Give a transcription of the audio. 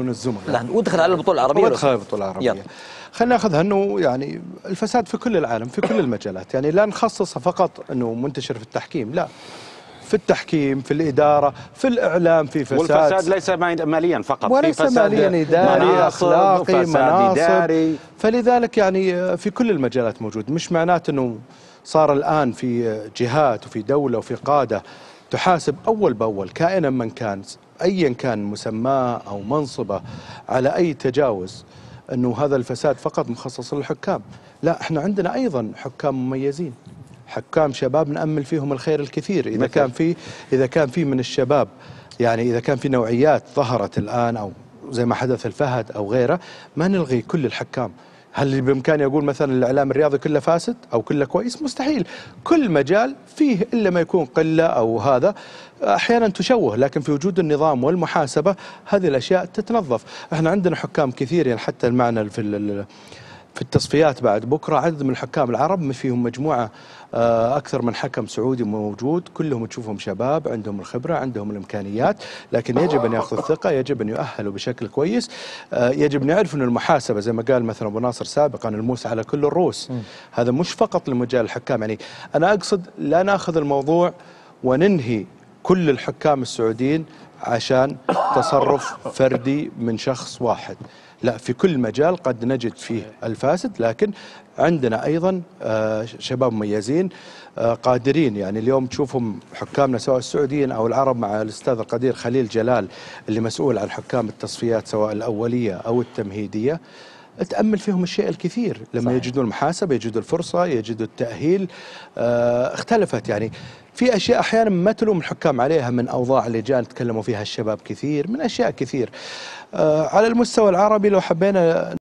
من الزملاء نعم ودخل على البطوله العربيه ودخل على البطوله العربيه خلينا ناخذها انه يعني الفساد في كل العالم في كل المجالات يعني لا نخصصها فقط انه منتشر في التحكيم لا في التحكيم في الإدارة في الإعلام في فساد والفساد ليس ماليا فقط وليس ماليا إداري أخلاقي مناصب إداري فلذلك يعني في كل المجالات موجود مش معناته أنه صار الآن في جهات وفي دولة وفي قادة تحاسب أول بأول كائنا من كان أيا كان مسماه أو منصبه على أي تجاوز أنه هذا الفساد فقط مخصص للحكام لا احنا عندنا أيضا حكام مميزين حكام شباب نأمل فيهم الخير الكثير إذا مثل. كان في إذا كان في من الشباب يعني إذا كان في نوعيات ظهرت الآن أو زي ما حدث الفهد أو غيره ما نلغي كل الحكام هل بامكاني اقول مثلا الاعلام الرياضي كله فاسد او كله كويس مستحيل كل مجال فيه الا ما يكون قله او هذا احيانا تشوه لكن في وجود النظام والمحاسبه هذه الاشياء تتنظف احنا عندنا حكام كثيرين حتى المعنى في في التصفيات بعد بكرة عدد من الحكام العرب فيهم مجموعة آه، أكثر من حكم سعودي موجود كلهم تشوفهم شباب عندهم الخبرة عندهم الإمكانيات لكن يجب أن يأخذوا الثقة يجب أن يؤهلوا بشكل كويس آه، يجب نعرف أن المحاسبة زي ما قال مثلا أبو ناصر سابقا الموس على كل الروس هذا مش فقط لمجال الحكام يعني أنا أقصد لا ناخذ الموضوع وننهي كل الحكام السعوديين عشان تصرف فردي من شخص واحد لا في كل مجال قد نجد فيه الفاسد لكن عندنا ايضا آه، شباب مميزين آه، قادرين يعني اليوم تشوفهم حكامنا سواء السعوديين او العرب مع الاستاذ القدير خليل جلال اللي مسؤول عن حكام التصفيات سواء الاوليه او التمهيديه تأمل فيهم الشيء الكثير لما صحيح. يجدون المحاسبة يجدوا الفرصة يجدوا التأهيل آه اختلفت يعني في أشياء أحيانا ما تلوم الحكام عليها من أوضاع اللجان تكلموا فيها الشباب كثير من أشياء كثير آه على المستوى العربي لو حبينا